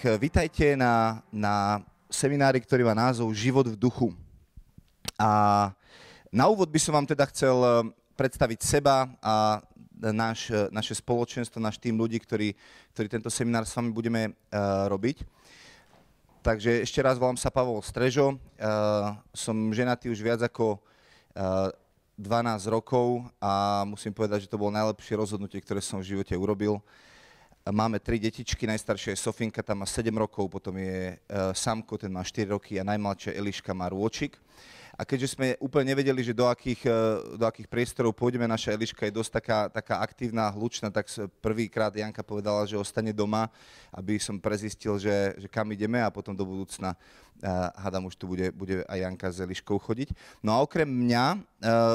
Tak eh, vitajte na, na seminári, ktorý má názov Život v duchu. A na úvod by som vám teda chcel eh, predstaviť seba a naš, eh, naše spoločenstvo, náš tým ľudí, ktorí, ktorí tento seminár s vami budeme uh, robiť. Takže ešte raz volám sa Pavol Strežo, uh, som ženatý už viac ako uh, 12 rokov a musím povedať, že to bolo najlepšie rozhodnutie, ktoré som v živote urobil. Uh, Máme tri detičky, najstaršia je Sofinka, tá má 7 rokov, potom je uh, Samko, ten má 4 roky a najmladšia Eliška má rôčik. A keďže sme úplne nevedeli, že do akých, e, do akých priestorov pôjdeme, naša Eliška je dosť taká, taká aktívna, hlučná, tak prvýkrát Janka povedala, že ostane doma, aby som prezistil, že, že kam ideme a potom do budúcna e, hádam už tu bude, bude aj Janka s Eliškou chodiť. No a okrem mňa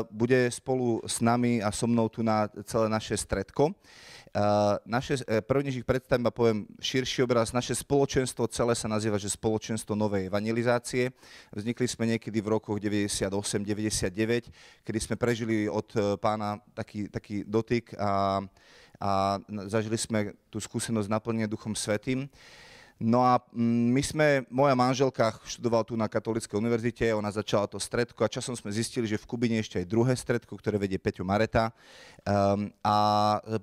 bude spolu s nami a so mnou tu na celé naše stredko naše, e, než ich predstavím a poviem širší obraz, naše spoločenstvo celé sa nazýva, že spoločenstvo novej evangelizácie. Vznikli sme niekedy v rokoch 98-99, kedy sme prežili od e, pána taký, taký dotyk a, a zažili sme tú skúsenosť naplnenia Duchom Svetým. No a mm, my sme, moja manželka študovala tu na Katolíckej univerzite, ona začala to stredko a časom sme zistili, že v Kubine ešte aj druhé stredko, ktoré vedie Peťo Mareta. Um, a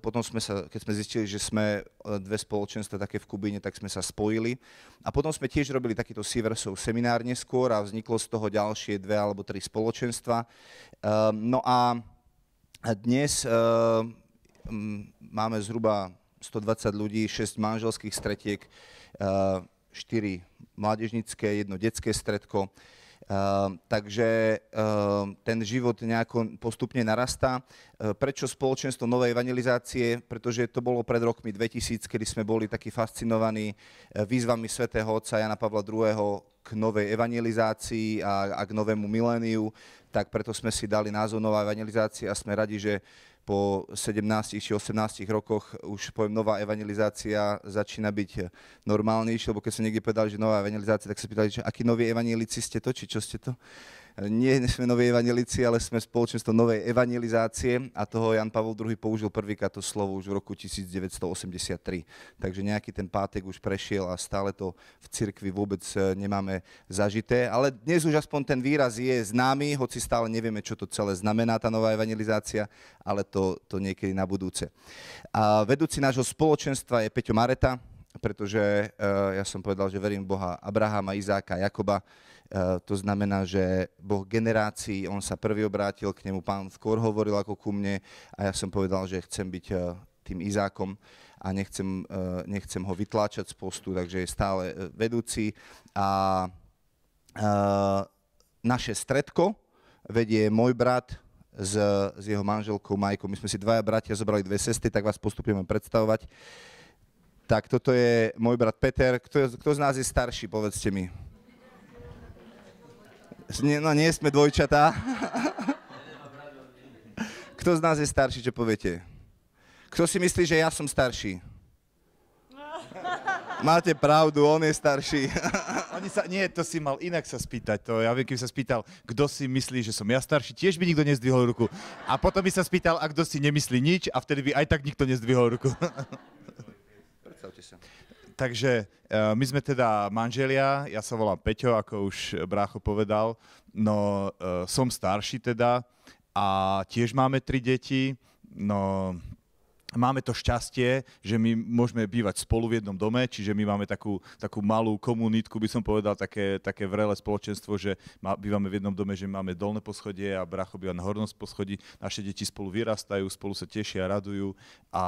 potom sme sa, keď sme zistili, že sme e, dve spoločenstva také v Kubine, tak sme sa spojili. A potom sme tiež robili takýto Siversov seminár neskôr a vzniklo z toho ďalšie dve alebo tri spoločenstva. Um, no a dnes um, máme zhruba 120 ľudí, 6 manželských stretiek, Eh, štyri mládežnické, jedno detské stredko. Eh, takže eh, ten život nejako postupne narastá. prečo spoločenstvo novej evangelizácie? Pretože to bolo pred rokmi 2000, kedy sme boli takí fascinovaní výzvami svätého otca Jana Pavla II k novej evangelizácii a, a k novému miléniu, tak preto sme si dali názov Nová evangelizácia a sme radi, že po 17 či 18 rokoch už poviem, nová evangelizácia začína byť normálnejšia, lebo keď som niekde povedal, že nová evangelizácia, tak sa pýtali, že akí noví evangelici ste to, či čo ste to nie sme noví evangelici, ale sme spoločenstvo novej evangelizácie a toho Jan Pavel II použil prvýkrát to slovo už v roku 1983. Takže nejaký ten pátek už prešiel a stále to v cirkvi vôbec e, nemáme zažité. Ale dnes už aspoň ten výraz je známy, hoci stále nevieme, čo to celé znamená tá nová evangelizácia, ale to, to niekedy na budúce. A vedúci nášho spoločenstva je Peťo Mareta, pretože e, ja som povedal, že verím Boha Abrahama, Izáka, Jakoba, Eh, to znamená, že Boh generácií, on sa prvý obrátil, k nemu pán skôr hovoril ako ku mne a ja som povedal, že chcem byť eh, tým Izákom a nechcem, eh, nechcem ho vytláčať z postu, takže je stále vedúci. A naše stredko vedie môj brat s, s jeho manželkou Majkou. My sme si dvaja bratia zobrali dve sestry, tak vás postupne mám predstavovať. Tak toto je môj brat Peter. Kto, kto z nás je starší, povedzte mi? No nie sme dvojčatá. Kto z nás je starší, čo poviete? Kto si myslí, že ja som starší? Máte pravdu, on je starší. Oni sa, nie, to si mal inak sa spýtať. To ja viem, keby sa spýtal, kto si myslí, že som ja starší, tiež by nikto nezdvihol ruku. A potom by sa spýtal, a kto si nemyslí nič, a vtedy by aj tak nikto nezdvihol ruku. Predstavte sa takže uh, my sme teda manželia, ja sa volám Peťo, ako už brácho povedal, no uh, som starší teda a tiež máme tri deti, no máme to šťastie, že my môžeme bývať spolu v jednom dome, čiže my máme takú, takú malú komunitku, by som povedal, také, také vrelé spoločenstvo, že má, bývame v jednom dome, že máme dolné poschodie a brácho býva na hornom poschodí, naše deti spolu vyrastajú, spolu sa tešia, radujú a,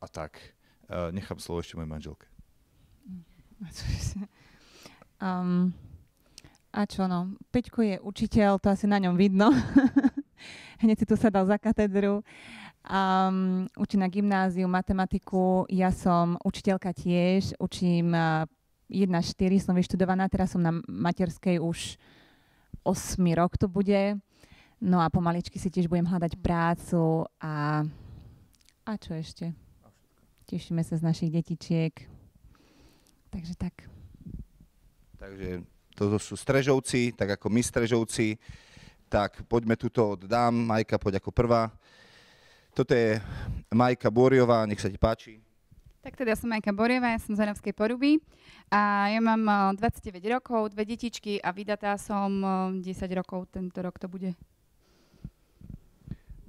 a tak. E, nechám slovo ešte mojej manželke um, a čo no, Peťko je učiteľ, to asi na ňom vidno. Hneď si tu sadal za katedru. Um, učím na gymnáziu matematiku, ja som učiteľka tiež, učím uh, 1-4, som vyštudovaná, teraz som na materskej už 8 rok to bude. No a pomaličky si tiež budem hľadať prácu a, a čo ešte? Tešíme sa z našich detičiek. Takže tak. Takže toto sú strežovci, tak ako my strežovci. Tak poďme tuto od dám. Majka, poď ako prvá. Toto je Majka Boriová, nech sa ti páči. Tak teda som Majka Boriová ja som z Hanovskej poruby a ja mám 29 e, rokov, dve detičky a vydatá som 10 e, rokov, tento rok to bude.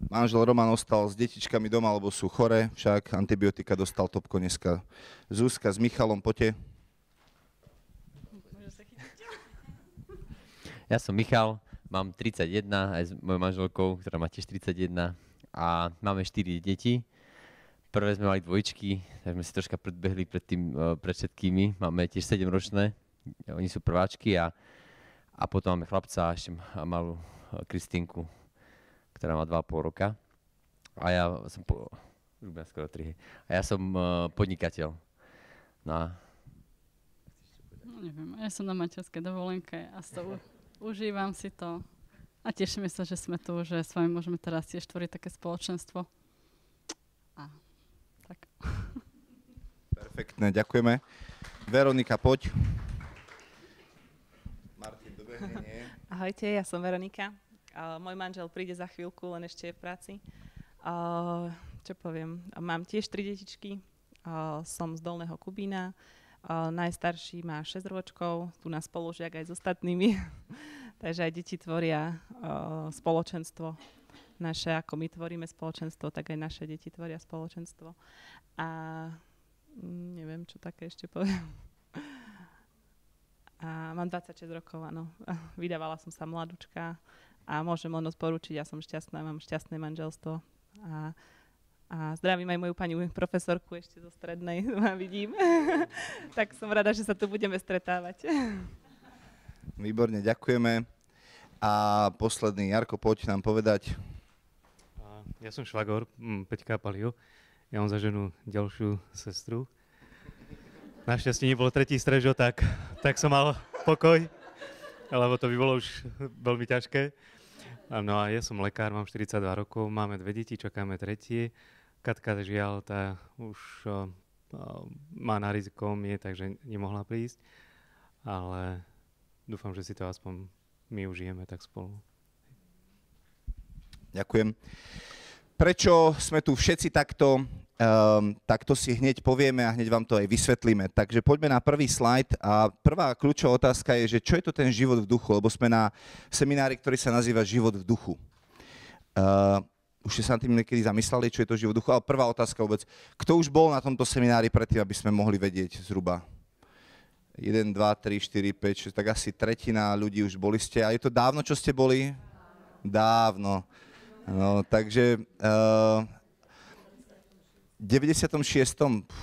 Manžel Roman ostal s detičkami doma, lebo sú chore, však antibiotika dostal topko dneska. Zuzka s Michalom, poďte. Ja som Michal, mám 31 aj s mojou manželkou, ktorá má tiež 31 a máme 4 deti. Prvé sme mali dvojčky, tak sme si troška predbehli pred, tým, e, pred všetkými. Máme tiež 7 ročné, e, oni sú prváčky a, a potom máme chlapca a ešte malú e, Kristinku, ktorá má 2,5 roka. A ja som, po, skoro tri. a ja som podnikateľ. No a... No neviem, ja som na materskej dovolenke a s tou Užívam si to. A tešíme sa, že sme tu, že s vami môžeme teraz tiež tvoriť také spoločenstvo. A tak. Perfektné, ďakujeme. Veronika, poď. Martin, dobre, nie? Ahojte, ja som Veronika. Uh, môj manžel príde za chvíľku, len ešte je v práci. Uh, čo poviem, mám tiež tri detičky. Uh, som z Dolného Kubína najstarší má 6 ročkov, tu na spolužiak aj s ostatnými. Takže aj deti tvoria uh, spoločenstvo naše, ako my tvoríme spoločenstvo, tak aj naše deti tvoria spoločenstvo. A mm, neviem, čo také ešte poviem. A mám 26 rokov, áno. Vydávala som sa mladučka a môžem len odporučiť, ja som šťastná, mám šťastné manželstvo a a zdravím aj moju pani profesorku ešte zo strednej, ma vidím. tak som rada, že sa tu budeme stretávať. Výborne, ďakujeme. A posledný, Jarko, poď nám povedať. Ja som švagor, mm, Peťka Palio. Ja mám za ženu ďalšiu sestru. Našťastie nebolo tretí strežo, tak, tak som mal pokoj, lebo to by bolo už veľmi ťažké. No a ja som lekár, mám 42 rokov, máme dve deti, čakáme tretie. Katka žiaľ, tá už uh, má na je takže nemohla prísť, ale dúfam, že si to aspoň my užijeme tak spolu. Ďakujem. Prečo sme tu všetci takto, um, ehm, to si hneď povieme a hneď vám to aj vysvetlíme. Takže poďme na prvý slajd a prvá kľúčová otázka je, že čo je to ten život v duchu, lebo sme na seminári, ktorý sa nazýva Život v duchu. Uh, už ste sa nad tým niekedy zamysleli, čo je to život duchu? Ale prvá otázka vôbec. Kto už bol na tomto seminári predtým, aby sme mohli vedieť zhruba? 1, 2, 3, 4, 5, 6, tak asi tretina ľudí už boli ste. A je to dávno, čo ste boli? Dávno. No, takže uh, eh, 96.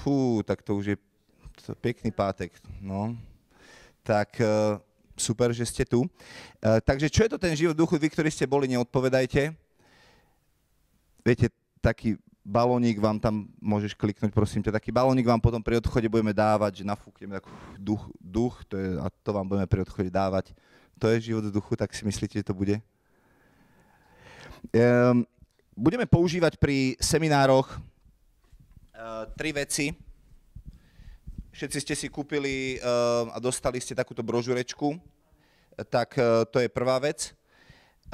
Fú, tak to už je to pekný pátek. No. Tak uh, super, že ste tu. Uh, takže čo je to ten život duchu? Vy, ktorí ste boli, neodpovedajte viete, taký balónik vám tam môžeš kliknúť, prosím ťa, taký balónik vám potom pri odchode budeme dávať, že nafúkneme takú duch, duch to je, a to vám budeme pri odchode dávať. To je život v duchu, tak si myslíte, že to bude? Um, budeme používať pri seminároch uh, tri veci. Všetci ste si kúpili uh, a dostali ste takúto brožurečku, tak uh, to je prvá vec.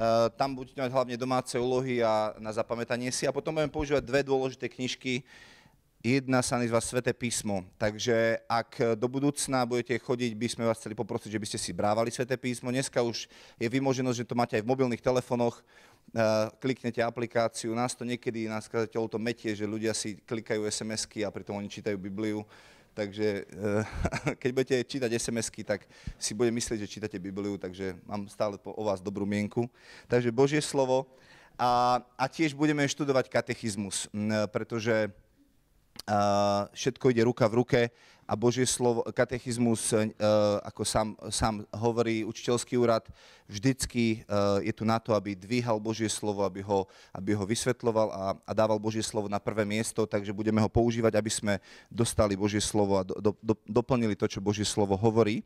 Eh, tam budete mať hlavne domáce úlohy a na zapamätanie si. A potom budeme používať dve dôležité knižky. Jedna sa nazýva Sveté písmo. Takže ak eh, do budúcna budete chodiť, by sme vás chceli poprosiť, že by ste si brávali Sveté písmo. Dneska už je vymoženosť, že to máte aj v mobilných telefónoch. Eh, kliknete aplikáciu, nás to niekedy, nás kazateľov to metie, že ľudia si klikajú SMS-ky a pritom oni čítajú Bibliu takže eh, keď budete čítať SMS-ky, tak si bude myslieť, že čítate Bibliu, takže mám stále o vás dobrú mienku. Takže Božie slovo a, a tiež budeme študovať katechizmus, pretože eh, všetko ide ruka v ruke a Božie slovo, katechizmus, e, ako sám, sám hovorí učiteľský úrad, vždycky e, je tu na to, aby dvíhal Božie slovo, aby ho, aby ho vysvetloval a, a dával Božie slovo na prvé miesto, takže budeme ho používať, aby sme dostali Božie slovo a do, do, do, doplnili to, čo Božie slovo hovorí.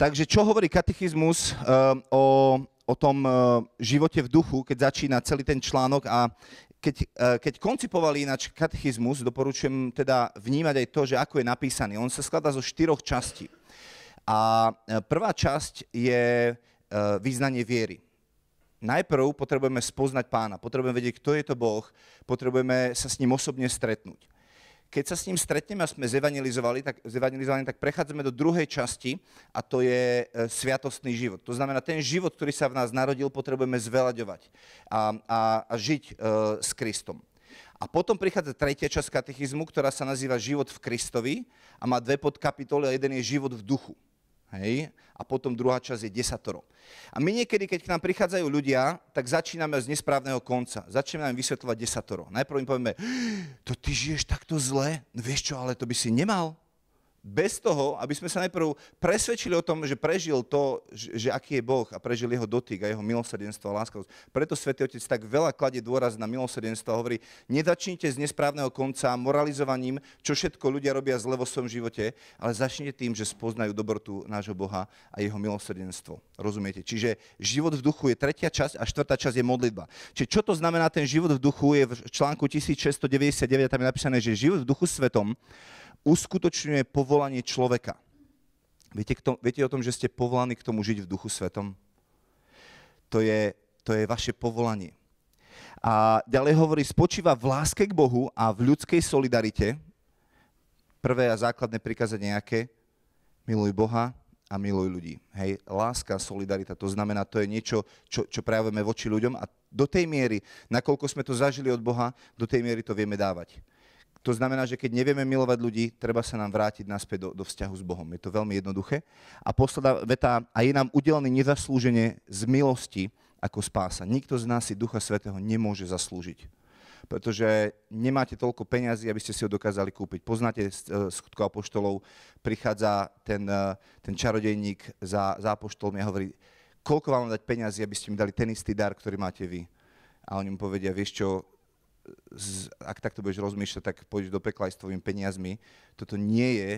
Takže čo hovorí katechizmus e, o, o tom živote v duchu, keď začína celý ten článok a keď, eh, keď koncipovali ináč katechizmus, doporučujem teda vnímať aj to, že ako je napísaný. On sa skladá zo štyroch častí. A eh, prvá časť je eh, význanie viery. Najprv potrebujeme spoznať pána, potrebujeme vedieť, kto je to Boh, potrebujeme sa s ním osobne stretnúť. Keď sa s ním stretneme a sme zevangelizovali, tak, zevangelizovali, tak prechádzame do druhej časti a to je e, sviatostný život. To znamená, ten život, ktorý sa v nás narodil, potrebujeme zvelaďovať a, a, a žiť e, s Kristom. A potom prichádza tretia časť katechizmu, ktorá sa nazýva Život v Kristovi a má dve podkapitoly a jeden je Život v duchu. Hej? A potom druhá časť je desatoro. A my niekedy, keď k nám prichádzajú ľudia, tak začíname z nesprávneho konca. Začíname im vysvetľovať desatoro. Najprv im povieme, to ty žiješ takto zle, no vieš čo, ale to by si nemal bez toho, aby sme sa najprv presvedčili o tom, že prežil to, že, že aký je Boh a prežil jeho dotyk a jeho milosrdenstvo a láskavosť. Preto svätý Otec tak veľa kladie dôraz na milosrdenstvo a hovorí, nezačnite z nesprávneho konca moralizovaním, čo všetko ľudia robia zle vo svojom živote, ale začnite tým, že spoznajú dobrotu nášho Boha a jeho milosrdenstvo. Rozumiete? Čiže život v duchu je tretia časť a štvrtá časť je modlitba. Čiže čo to znamená ten život v duchu je v článku 1699 tam je napísané, že život v duchu svetom uskutočňuje povolanie človeka. Viete, kto, viete o tom, že ste povolaní k tomu žiť v duchu svetom? To je, to je vaše povolanie. A ďalej hovorí, spočíva v láske k Bohu a v ľudskej solidarite. Prvé a základné prikázanie nejaké? Miluj Boha a miluj ľudí. Hej, láska, solidarita, to znamená, to je niečo, čo, čo prejavujeme voči ľuďom a do tej miery, nakoľko sme to zažili od Boha, do tej miery to vieme dávať. To znamená, že keď nevieme milovať ľudí, treba sa nám vrátiť naspäť do, do vzťahu s Bohom. Je to veľmi jednoduché. A posledná veta, a je nám udelený nezaslúženie z milosti ako spása. Nikto z nás si Ducha Svetého nemôže zaslúžiť pretože nemáte toľko peňazí, aby ste si ho dokázali kúpiť. Poznáte e, skutko apoštolov, prichádza ten, e, ten čarodejník za, za apoštolmi a hovorí, koľko vám dať peňazí, aby ste mi dali ten istý dar, ktorý máte vy. A oni mu povedia, vieš čo, z, ak takto budeš rozmýšľať, tak pôjdeš do pekla aj s tvojimi peniazmi. Toto nie je,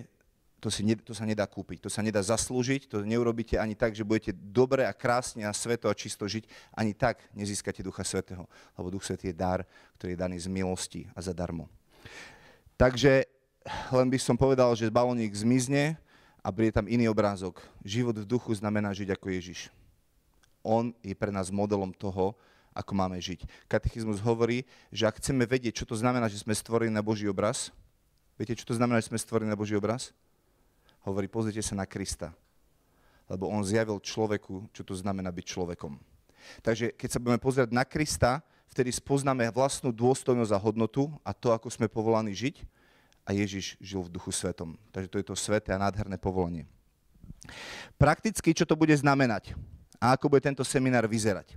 to, si ne, to sa nedá kúpiť, to sa nedá zaslúžiť, to neurobíte ani tak, že budete dobre a krásne a sveto a čisto žiť, ani tak nezískate Ducha Svetého, lebo Duch Svetý je dar, ktorý je daný z milosti a zadarmo. Takže len by som povedal, že balónik zmizne a bude tam iný obrázok. Život v duchu znamená žiť ako Ježiš. On je pre nás modelom toho, ako máme žiť. Katechizmus hovorí, že ak chceme vedieť, čo to znamená, že sme stvorení na Boží obraz, viete, čo to znamená, že sme stvorení na Boží obraz? Hovorí, pozrite sa na Krista, lebo on zjavil človeku, čo to znamená byť človekom. Takže keď sa budeme pozerať na Krista, vtedy spoznáme vlastnú dôstojnosť a hodnotu a to, ako sme povolaní žiť, a Ježiš žil v duchu svetom. Takže to je to sveté a nádherné povolanie. Prakticky, čo to bude znamenať? a ako bude tento seminár vyzerať. E,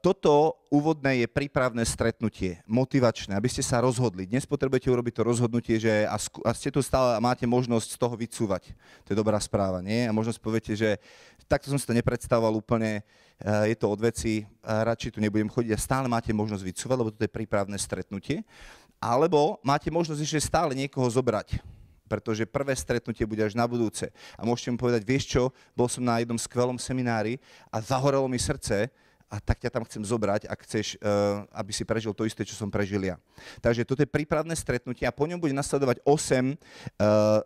toto úvodné je prípravné stretnutie, motivačné, aby ste sa rozhodli. Dnes potrebujete urobiť to rozhodnutie, že a, ste tu stále a máte možnosť z toho vycúvať. To je dobrá správa, nie? A možnosť poviete, že takto som si to nepredstavoval úplne, e, je to od veci, e, radšej tu nebudem chodiť a stále máte možnosť vycúvať, lebo toto je prípravné stretnutie. Alebo máte možnosť ešte stále niekoho zobrať pretože prvé stretnutie bude až na budúce. A môžete mu povedať, vieš čo, bol som na jednom skvelom seminári a zahorelo mi srdce, a tak ťa tam chcem zobrať, ak chceš, eh, aby si prežil to isté, čo som prežil ja. Takže toto je prípravné stretnutie a po ňom bude nasledovať 8 eh,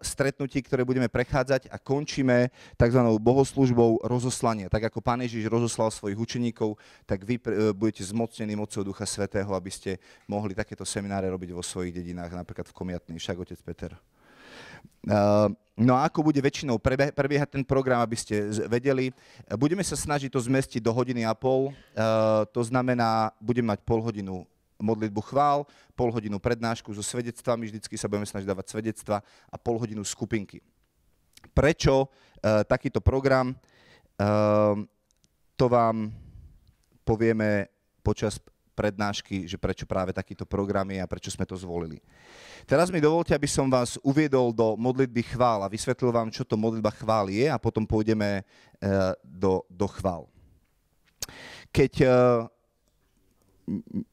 stretnutí, ktoré budeme prechádzať a končíme tzv. bohoslužbou rozoslania. Tak ako Pán Ježiš rozoslal svojich učeníkov, tak vy eh, budete zmocnení mocou Ducha Svetého, aby ste mohli takéto semináre robiť vo svojich dedinách, napríklad v Komiatni. Však otec Peter. Eh, no a ako bude väčšinou prebiehať ten program, aby ste vedeli. Eh, budeme sa snažiť to zmestiť do hodiny a pol. Eh, to znamená, budeme mať pol hodinu modlitbu chvál, pol hodinu prednášku so svedectvami, vždycky sa budeme snažiť dávať svedectva a pol hodinu skupinky. Prečo takýto program? To vám povieme počas prednášky, že prečo práve takýto program je a prečo sme to zvolili. Teraz mi dovolte, aby som vás uviedol do modlitby chvál a vysvetlil vám, čo to modlitba chvál je a potom pôjdeme e, do, do chvál. Keď... E,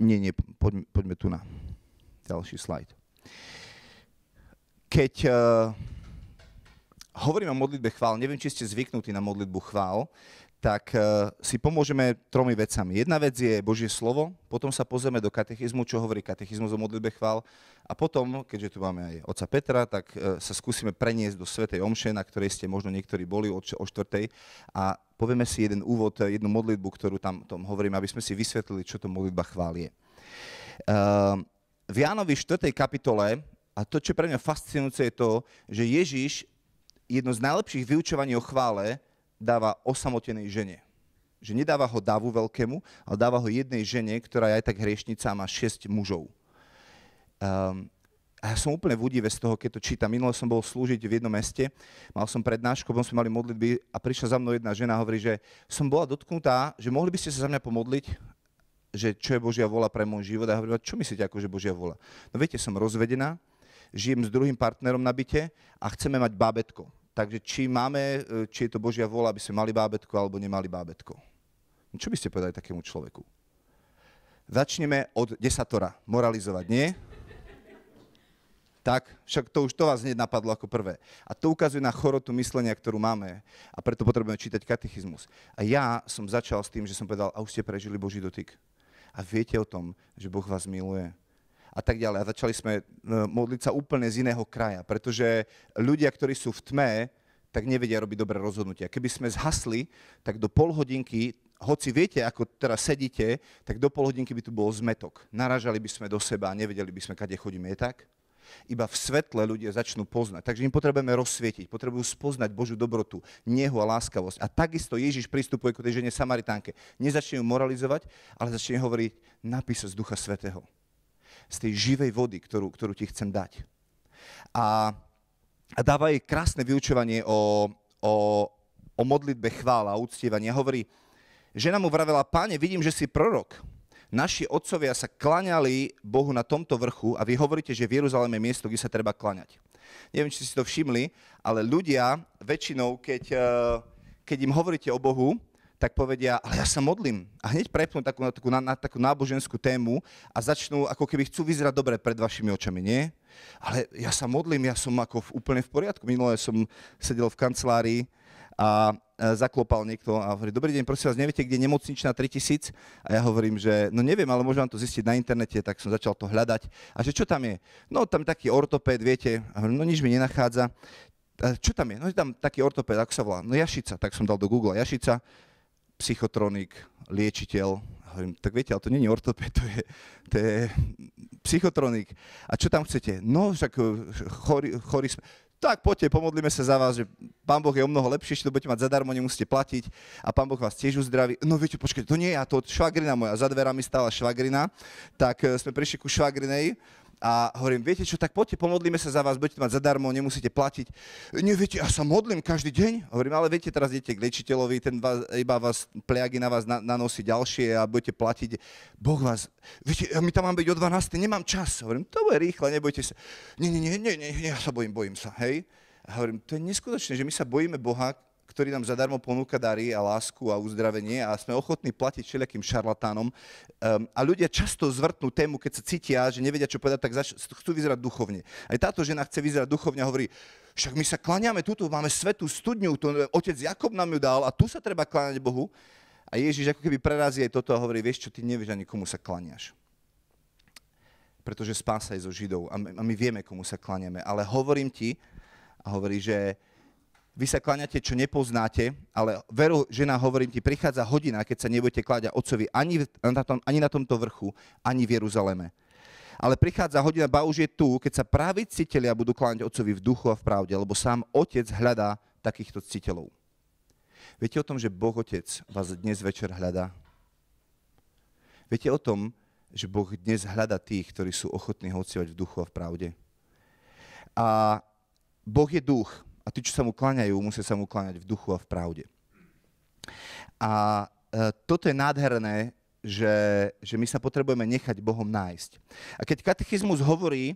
nie, nie, poďme, poďme tu na ďalší slajd. Keď uh, hovorím o modlitbe chvál, neviem, či ste zvyknutí na modlitbu chvál, tak e, si pomôžeme tromi vecami. Jedna vec je Božie slovo, potom sa pozrieme do katechizmu, čo hovorí katechizmus o modlitbe chvál a potom, keďže tu máme aj oca Petra, tak e, sa skúsime preniesť do Svetej Omše, na ktorej ste možno niektorí boli o, o a povieme si jeden úvod, e, jednu modlitbu, ktorú tam tom hovorím, aby sme si vysvetlili, čo to modlitba chvál je. V Jánovi 4. kapitole, a to, čo pre mňa fascinujúce, je to, že Ježiš jedno z najlepších vyučovaní o chvále dáva osamotenej žene. Že nedáva ho davu veľkému, ale dáva ho jednej žene, ktorá je aj tak hriešnica a má šesť mužov. Um, a ja som úplne v údive z toho, keď to čítam. Minule som bol slúžiť v jednom meste, mal som prednášku, potom sme mali modlitby a prišla za mnou jedna žena a hovorí, že som bola dotknutá, že mohli by ste sa za mňa pomodliť, že čo je Božia vola pre môj život. A hovorím, čo myslíte, ako že Božia vola? No viete, som rozvedená, žijem s druhým partnerom na byte a chceme mať bábetko. Takže či máme, e, či je to Božia vôľa, aby sme mali bábetko alebo nemali bábetko. Čo by ste povedali takému človeku? Začneme od desatora. Moralizovať, nie? Tak, však to už to vás hneď napadlo ako prvé. A to ukazuje na chorotu myslenia, ktorú máme. A preto potrebujeme čítať katechizmus. A ja som začal s tým, že som povedal, a už ste prežili Boží dotyk. A viete o tom, že Boh vás miluje a tak ďalej. A začali sme e, modliť sa úplne z iného kraja, pretože ľudia, ktorí sú v tme, tak nevedia robiť dobré rozhodnutia. Keby sme zhasli, tak do pol hodinky, hoci viete, ako teraz sedíte, tak do pol hodinky by tu bol zmetok. Naražali by sme do seba a nevedeli by sme, kade chodíme. Je tak? Iba v svetle ľudia začnú poznať. Takže im potrebujeme rozsvietiť, potrebujú spoznať Božiu dobrotu, nehu a láskavosť. A takisto Ježiš pristupuje k tej žene Samaritánke. Nezačne ju moralizovať, ale začne hovoriť, napísať z Ducha Svetého z tej živej vody, ktorú, ktorú ti chcem dať. A, a dáva jej krásne vyučovanie o, o, o modlitbe chvála a uctievania. Hovorí, žena mu vravela, páne, vidím, že si prorok. Naši otcovia sa klaňali Bohu na tomto vrchu a vy hovoríte, že v Jeruzaleme je miesto, kde sa treba klaňať. Neviem, či si to všimli, ale ľudia väčšinou, keď, eh, keď im hovoríte o Bohu, tak povedia, ale ja sa modlím. A hneď prepnú takú, takú, na, na takú náboženskú tému a začnú, ako keby chcú vyzerať dobre pred vašimi očami, nie? Ale ja sa modlím, ja som ako v, úplne v poriadku. Minulé som sedel v kancelárii a zaklopal niekto a hovorí, dobrý deň, prosím vás, neviete, kde je nemocničná 3000? A ja hovorím, že no neviem, ale môžem vám to zistiť na internete, tak som začal to hľadať. A že čo tam je? No tam taký ortopéd, viete, a hovorím, no nič mi nenachádza. A čo tam je? No je tam taký ortopéd, ako sa volá? No Jašica, tak som dal do Google Jašica psychotronik, liečiteľ. Hovorím, tak viete, ale to není ortopéd, to je, to je psychotronik. A čo tam chcete? No, však chorý, e, chorý tak poďte, pomodlíme sa za vás, že Pán Boh je o mnoho lepšie, že to budete mať zadarmo, nemusíte platiť a Pán Boh vás tiež uzdraví. No viete, počkajte, to nie je ja, to švagrina moja, za dverami stála švagrina, tak e, sme prišli ku švagrinej a hovorím, viete čo, tak poďte, pomodlíme sa za vás, budete mať zadarmo, nemusíte platiť. viete, ja sa modlím každý deň. Hovorím, ale viete, teraz idete k liečiteľovi, ten vás, iba vás, pliagy na vás nanosí ďalšie a budete platiť. Boh vás, viete, my tam mám byť o 12, nemám čas. Hovorím, to bude rýchle, nebojte sa. Nie, nie, nie, nie, nie, ja sa bojím, bojím sa, hej. A hovorím, to je neskutočné, že my sa bojíme Boha, ktorý nám zadarmo ponúka dary a lásku a uzdravenie a sme ochotní platiť všelijakým šarlatánom. Um, a ľudia často zvrtnú tému, keď sa cítia, že nevedia, čo povedať, tak zač- chcú vyzerať duchovne. Aj táto žena chce vyzerať duchovne a hovorí, však my sa klaniame tuto, máme svetú studňu, to otec Jakob nám ju dal a tu sa treba kláňať Bohu. A Ježiš ako keby prerazí aj toto a hovorí, vieš čo, ty nevieš ani komu sa klaniaš pretože spása je zo Židov a my, a my vieme, komu sa klaniame. Ale hovorím ti, a hovorí, že vy sa kláňate, čo nepoznáte, ale veru, žena, hovorím ti, prichádza hodina, keď sa nebudete kláňať otcovi ani na, tom, ani na tomto vrchu, ani v Jeruzaleme. Ale prichádza hodina, ba už je tu, keď sa praví citelia budú kláňať otcovi v duchu a v pravde, lebo sám otec hľadá takýchto citeľov. Viete o tom, že Boh Otec vás dnes večer hľadá? Viete o tom, že Boh dnes hľadá tých, ktorí sú ochotní ho v duchu a v pravde? A Boh je duch. A tí, čo sa mu kláňajú, musia sa mu kláňať v duchu a v pravde. A e, toto je nádherné, že, že my sa potrebujeme nechať Bohom nájsť. A keď katechizmus hovorí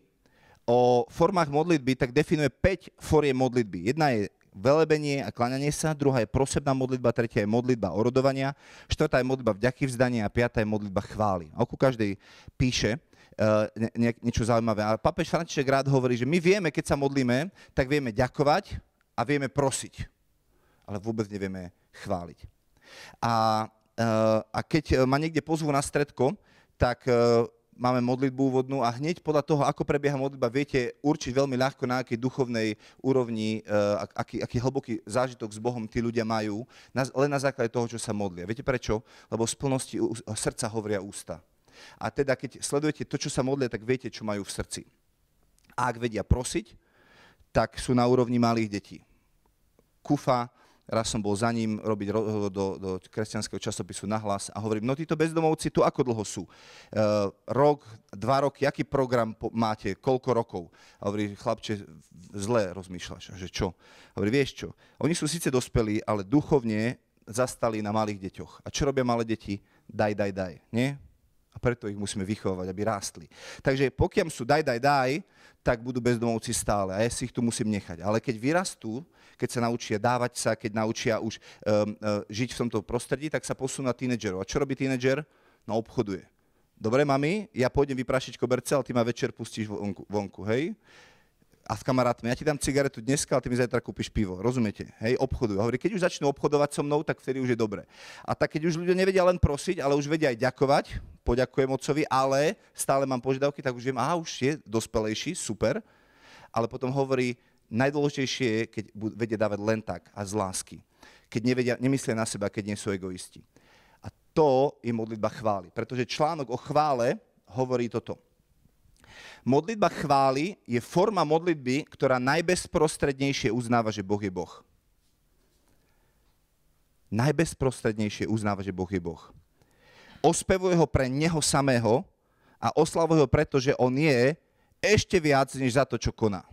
o formách modlitby, tak definuje 5 fórie modlitby. Jedna je velebenie a klaňanie sa, druhá je prosebná modlitba, tretia je modlitba orodovania, štvrtá je modlitba vďaky vzdania a piatá je modlitba chvály. A ku každej píše, Eh, ne, ne, niečo zaujímavé. A papež František rád hovorí, že my vieme, keď sa modlíme, tak vieme ďakovať a vieme prosiť, ale vôbec nevieme chváliť. A, eh, a keď ma niekde pozvú na stredko, tak eh, máme modlitbu úvodnú a hneď podľa toho, ako prebieha modlitba, viete určiť veľmi ľahko, na akej duchovnej úrovni, aký, aký hlboký zážitok s Bohom tí ľudia majú, len na základe toho, čo sa modlia. Viete prečo? Lebo z plnosti srdca hovoria ústa. A teda, keď sledujete to, čo sa modlia, tak viete, čo majú v srdci. A ak vedia prosiť, tak sú na úrovni malých detí. Kufa, raz som bol za ním robiť rozhovor do, do kresťanského časopisu na hlas a hovorím, no títo bezdomovci tu ako dlho sú? E, rok, dva roky, aký program máte, koľko rokov? A hovorí, chlapče, zle rozmýšľaš, že čo? A hovorí, vieš čo, oni sú síce dospelí, ale duchovne zastali na malých deťoch. A čo robia malé deti? Daj, daj, daj. Nie? A preto ich musíme vychovať, aby rástli. Takže pokiaľ sú daj, daj, daj, tak budú bezdomovci stále. A ja si ich tu musím nechať. Ale keď vyrastú, keď sa naučia dávať sa, keď naučia už um, uh, žiť v tomto prostredí, tak sa posunú na tínedžerov. A čo robí tínedžer? No obchoduje. Dobre, mami, ja pôjdem vyprašiť koberce, ale ty ma večer pustíš vonku, vonku hej? a s kamarátmi, ja ti dám cigaretu dneska, ale ty mi zajtra kúpiš pivo. Rozumiete? Hej, obchoduj. Hovorí, keď už začnú obchodovať so mnou, tak vtedy už je dobre. A tak keď už ľudia nevedia len prosiť, ale už vedia aj ďakovať, poďakujem otcovi, ale stále mám požiadavky, tak už viem, aha, už je dospelejší, super. Ale potom hovorí, najdôležitejšie je, keď vedia dávať len tak a z lásky. Keď nevedia, nemyslia na seba, keď nie sú egoisti. A to je modlitba chvály. Pretože článok o chvále hovorí toto. Modlitba chvály je forma modlitby, ktorá najbezprostrednejšie uznáva, že Boh je Boh. Najbezprostrednejšie uznáva, že Boh je Boh. Ospevuje ho pre neho samého a oslavuje ho preto, že on je ešte viac, než za to, čo koná.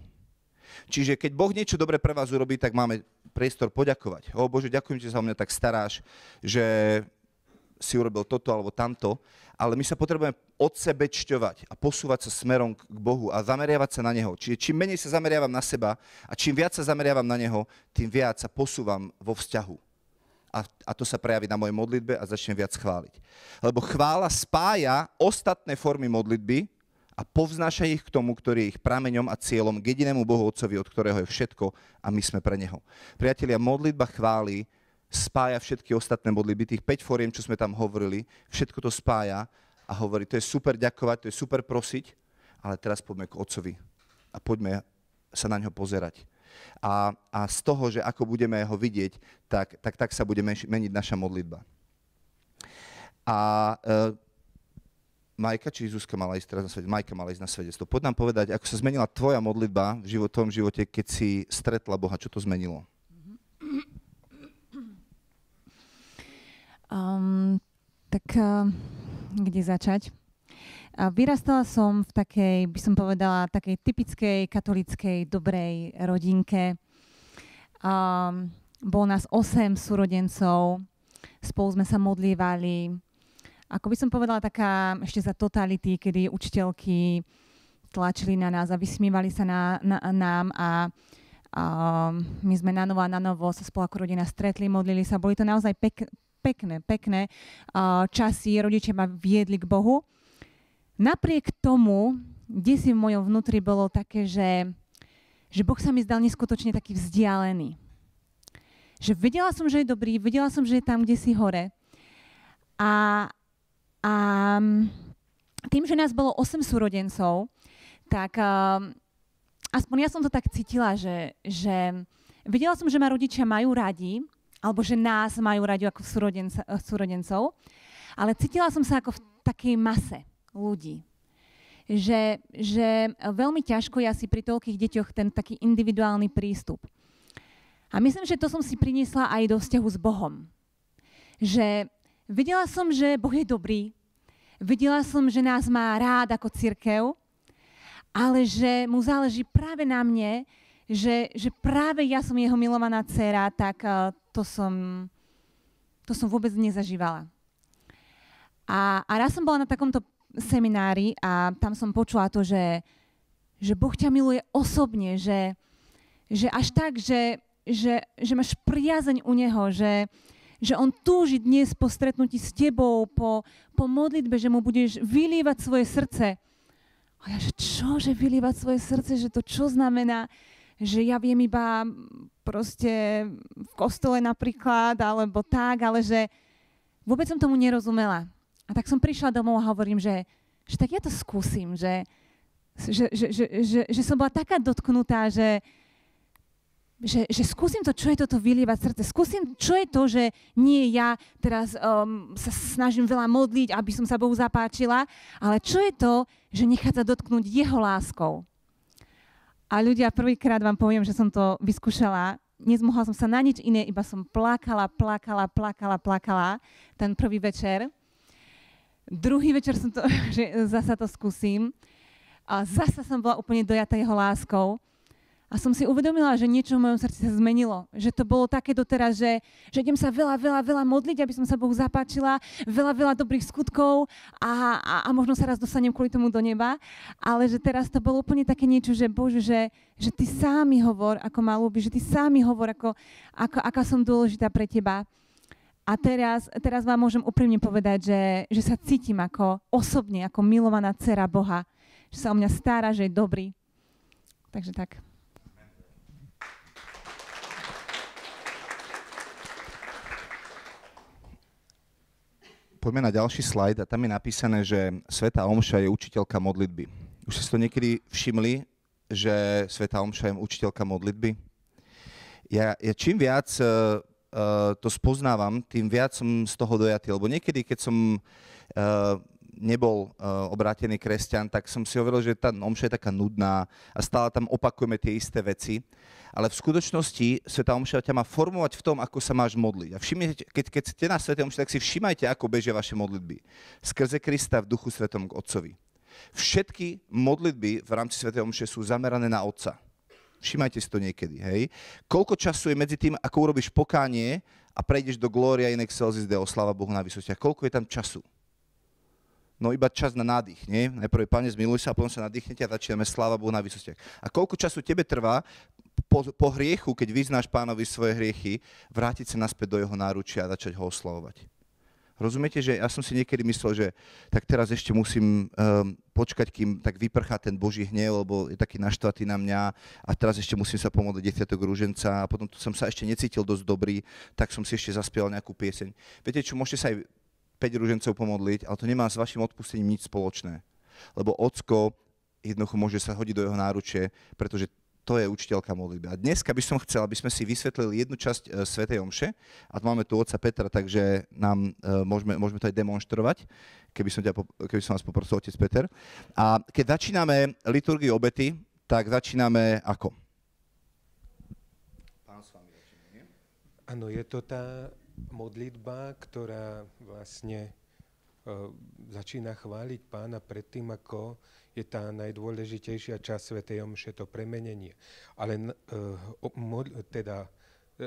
Čiže keď Boh niečo dobre pre vás urobí, tak máme priestor poďakovať. O Bože, ďakujem, že sa o mňa tak staráš, že si urobil toto alebo tamto, ale my sa potrebujeme od sebe čťovať a posúvať sa smerom k Bohu a zameriavať sa na Neho. Čiže čím menej sa zameriavam na seba a čím viac sa zameriavam na Neho, tým viac sa posúvam vo vzťahu. A, a to sa prejaví na mojej modlitbe a začnem viac chváliť. Lebo chvála spája ostatné formy modlitby a povznáša ich k tomu, ktorý je ich prameňom a cieľom k jedinému Bohu Otcovi, od ktorého je všetko a my sme pre Neho. Priatelia, modlitba chváli spája všetky ostatné modlitby, tých 5 fóriem, čo sme tam hovorili, všetko to spája a hovorí, to je super ďakovať, to je super prosiť, ale teraz poďme k Otcovi a poďme sa na ňo pozerať. A, a z toho, že ako budeme ho vidieť, tak, tak, tak sa bude meniť naša modlitba. A e, Majka či Zuzka mala ísť teraz na svedectvo? Majka mala ísť na svedectvo. Poď nám povedať, ako sa zmenila tvoja modlitba v život, živote, keď si stretla Boha, čo to zmenilo? Um, tak uh, kde začať? A vyrastala som v takej, by som povedala, takej typickej katolickej dobrej rodinke. Um, bolo nás 8 súrodencov, spolu sme sa modlívali. Ako by som povedala, taká ešte za totality, kedy učiteľky tlačili na nás a vysmívali sa na, na, nám a a my sme na novo a na novo sa spolu ako rodina stretli, modlili sa. Boli to naozaj pek, pekné, pekné časy, rodičia ma viedli k Bohu. Napriek tomu, kde si v mojom vnútri bolo také, že, že Boh sa mi zdal neskutočne taký vzdialený. Že vedela som, že je dobrý, vedela som, že je tam, kde si hore. A, a mm, tým, že nás bolo 8 súrodencov, tak uh, aspoň ja som to tak cítila, že, že vedela som, že ma rodičia majú radi, alebo že nás majú radi ako súrodenca, eh, súrodencov, ale cítila som sa ako v takej mase ľudí. Že, že veľmi ťažko je asi pri toľkých deťoch ten taký individuálny prístup. A myslím, že to som si priniesla aj do vzťahu s Bohom. Že videla som, že Boh je dobrý, videla som, že nás má rád ako církev, ale že mu záleží práve na mne, že, že práve ja som jeho milovaná dcera, tak, eh, to som, to som vôbec nezažívala. A, a raz som bola na takomto seminári a tam som počula to, že, že Boh ťa miluje osobne, že, že až tak, že, že, že máš priazeň u Neho, že, že On túži dnes po stretnutí s tebou, po, po modlitbe, že mu budeš vylievať svoje srdce. A ja, že čo, že vylievať svoje srdce, že to čo znamená? že ja viem iba proste v kostole napríklad, alebo tak, ale že vôbec som tomu nerozumela. A tak som prišla domov a hovorím, že, že tak ja to skúsim, že, že, že, že, že, že som bola taká dotknutá, že, že, že skúsim to, čo je toto vylievať srdce. Skúsim, čo je to, že nie ja teraz um, sa snažím veľa modliť, aby som sa Bohu zapáčila, ale čo je to, že nechá sa dotknúť Jeho láskou. A ľudia, prvýkrát vám poviem, že som to vyskúšala, nezmohla som sa na nič iné, iba som plakala, plakala, plakala, plakala ten prvý večer. Druhý večer som to, že zasa to skúsim. A zasa som bola úplne dojata jeho láskou. A som si uvedomila, že niečo v mojom srdci sa zmenilo. Že to bolo také doteraz, že, že idem sa veľa, veľa, veľa modliť, aby som sa Bohu zapáčila, veľa, veľa dobrých skutkov a, a, a možno sa raz dostanem kvôli tomu do neba. Ale že teraz to bolo úplne také niečo, že Bože, že, že Ty sám mi hovor, ako ma ľúbi, že Ty sám mi hovor, ako, ako, aká som dôležitá pre Teba. A teraz, teraz vám môžem úprimne povedať, že, že sa cítim ako osobne, ako milovaná dcera Boha. Že sa o mňa stará, že je dobrý. Takže tak. poďme na ďalší slajd a tam je napísané, že Sveta Omša je učiteľka modlitby. Už ste si to niekedy všimli, že Sveta Omša je učiteľka modlitby? Ja, ja čím viac uh, to spoznávam, tým viac som z toho dojatý. Lebo niekedy, keď som uh, nebol uh, obrátený kresťan, tak som si hovoril, že tá omša je taká nudná a stále tam opakujeme tie isté veci. Ale v skutočnosti Sveta omša ťa má formovať v tom, ako sa máš modliť. A všimnite, keď, keď ste na Svete omši, tak si všímajte, ako bežia vaše modlitby. Skrze Krista v duchu svetom k Otcovi. Všetky modlitby v rámci svete Omše sú zamerané na Otca. Všimajte si to niekedy, hej? Koľko času je medzi tým, ako urobíš pokánie a prejdeš do glória in excelsis Deo, slava Bohu na vysostiach? Koľko je tam času? no iba čas na nádych, nie? Najprv, pane, zmiluj sa, a potom sa nadýchnete a začíname sláva Bohu na vysostiach. A koľko času tebe trvá po, po hriechu, keď vyznáš pánovi svoje hriechy, vrátiť sa naspäť do jeho náručia a začať ho oslovovať? Rozumiete, že ja som si niekedy myslel, že tak teraz ešte musím um, počkať, kým tak vyprchá ten Boží hnev, lebo je taký naštvatý na mňa a teraz ešte musím sa pomôcť desiatok rúženca a potom som sa ešte necítil dosť dobrý, tak som si ešte zaspieval nejakú pieseň. Viete čo, môžete sa aj 5 ružencov pomodliť, ale to nemá s vašim odpustením nič spoločné. Lebo ocko jednoducho môže sa hodiť do jeho náruče, pretože to je učiteľka modlitby. A dneska by som chcel, aby sme si vysvetlili jednu časť e, Svetej Omše. A tu máme tu oca Petra, takže nám e, môžeme, môžeme to aj demonstrovať, keby som, ťa, keby som vás poprosil, otec Peter. A keď začíname liturgiu obety, tak začíname ako? Pán s vami nie? Áno, je to tá modlitba, ktorá vlastne e, začína chváliť pána predtým, ako je tá najdôležitejšia časť Svetej Omše, to premenenie. Ale e, teda e,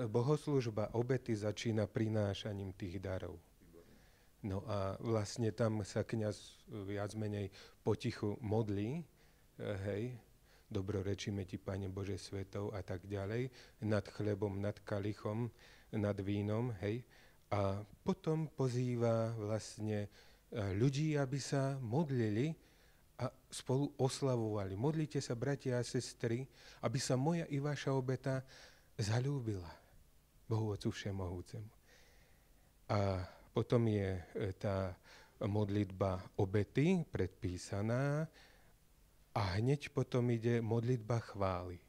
bohoslužba obety začína prinášaním tých darov. No a vlastne tam sa kniaz viac menej potichu modlí, hej, dobrorečíme ti, Pane Bože svetov a tak ďalej, nad chlebom, nad kalichom, nad vínom, hej, a potom pozýva vlastne e, ľudí, aby sa modlili a spolu oslavovali. Modlite sa, bratia a sestry, aby sa moja i vaša obeta zalúbila Bohu Otcu Všemohúcemu. A potom je e, tá modlitba obety predpísaná a hneď potom ide modlitba chvály.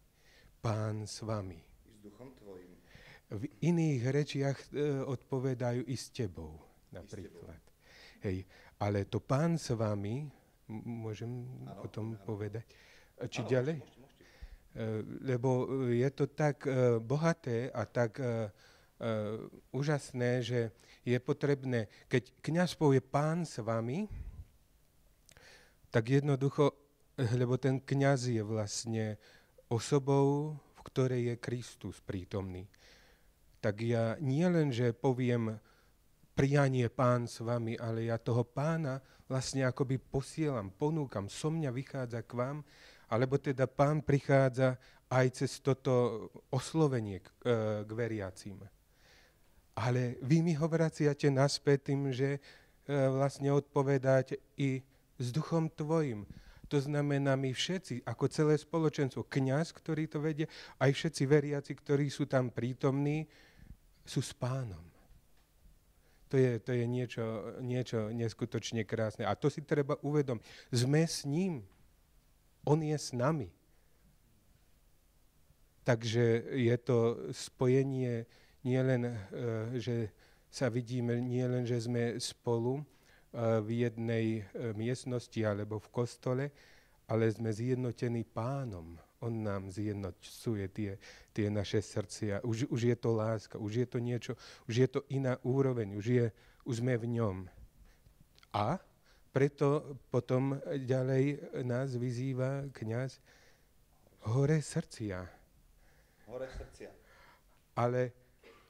Pán s vami. I s duchom tvojim v iných rečiach e, odpovedajú i s tebou, napríklad. s tebou. Hej, ale to pán s vami, môžem ano, o tom ano. povedať? E, či ano, ďalej? Môžete, môžete. E, lebo e, je to tak e, bohaté a tak e, e, úžasné, že je potrebné, keď kniaz povie pán s vami, tak jednoducho, eh, lebo ten kňaz je vlastne osobou, v ktorej je Kristus prítomný tak ja nie len, že poviem prianie pán s vami, ale ja toho pána vlastne akoby posielam, ponúkam, so mňa vychádza k vám, alebo teda pán prichádza aj cez toto oslovenie k, e, k veriacím. Ale vy mi ho vraciate naspäť tým, že e, vlastne odpovedať i s duchom tvojim. To znamená, my všetci, ako celé spoločenstvo, kňaz, ktorý to vedie, aj všetci veriaci, ktorí sú tam prítomní, sú s pánom. To je, to je niečo, niečo neskutočne krásne. A to si treba uvedomiť. Sme s ním. On je s nami. Takže je to spojenie nielen, e, že sa vidíme, nielen, že sme spolu e, v jednej e, miestnosti alebo v kostole, ale sme zjednotení pánom. On nám zjednocuje tie, tie naše srdcia. Už, už je to láska, už je to niečo, už je to iná úroveň, už, je, už sme v ňom. A preto potom ďalej nás vyzýva kňaz hore srdcia. Hore srdcia. Ale,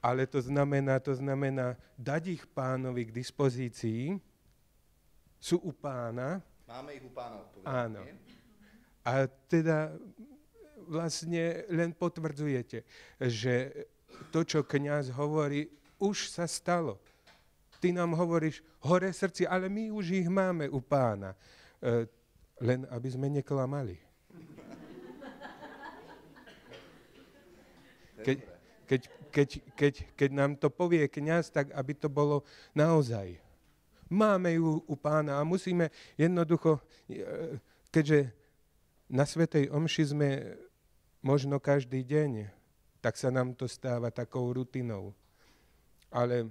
ale to znamená, to znamená dať ich pánovi k dispozícii, sú u pána, Máme ich u pánov. Áno. Nie? A teda vlastne len potvrdzujete, že to, čo kňaz hovorí, už sa stalo. Ty nám hovoríš hore srdci, ale my už ich máme u pána. E, len aby sme neklamali. Keď, keď, keď, keď, keď nám to povie kňaz, tak aby to bolo naozaj. Máme ju u pána a musíme jednoducho, e, keďže na Svetej Omši sme možno každý deň, tak sa nám to stáva takou rutinou. Ale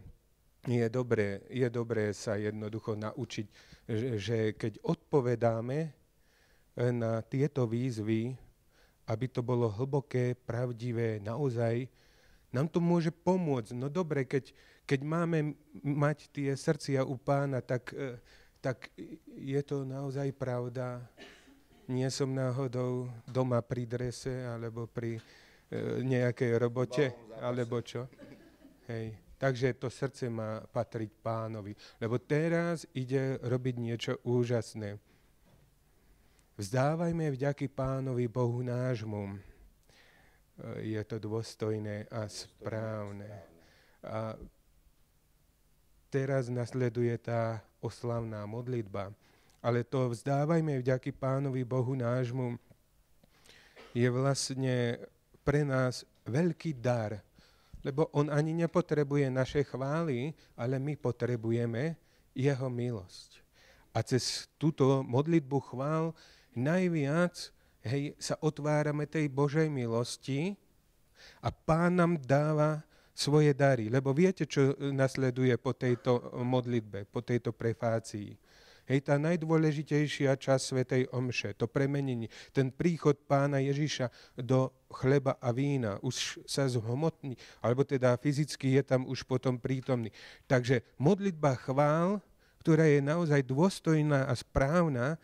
je dobré, je dobré sa jednoducho naučiť, že, že keď odpovedáme eh, na tieto výzvy, aby to bolo hlboké, pravdivé, naozaj, nám to môže pomôcť. No dobre, keď, keď máme mať tie srdcia u pána, tak, eh, tak je to naozaj pravda nie som náhodou doma pri drese alebo pri e, nejakej robote, alebo čo. Hej. Takže to srdce má patriť pánovi. Lebo teraz ide robiť niečo úžasné. Vzdávajme vďaky pánovi Bohu nášmu. E, je to dôstojné a správne. A teraz nasleduje tá oslavná modlitba ale to vzdávajme vďaky Pánovi Bohu nášmu, je vlastne pre nás veľký dar, lebo on ani nepotrebuje naše chvály, ale my potrebujeme jeho milosť. A cez túto modlitbu chvál najviac hej, sa otvárame tej Božej milosti a Pán nám dáva svoje dary. Lebo viete, čo nasleduje po tejto modlitbe, po tejto prefácii. Hej, tá najdôležitejšia časť Svetej Omše, to premenenie, ten príchod pána Ježiša do chleba a vína, už sa zhomotní, alebo teda fyzicky je tam už potom prítomný. Takže modlitba chvál, ktorá je naozaj dôstojná a správna,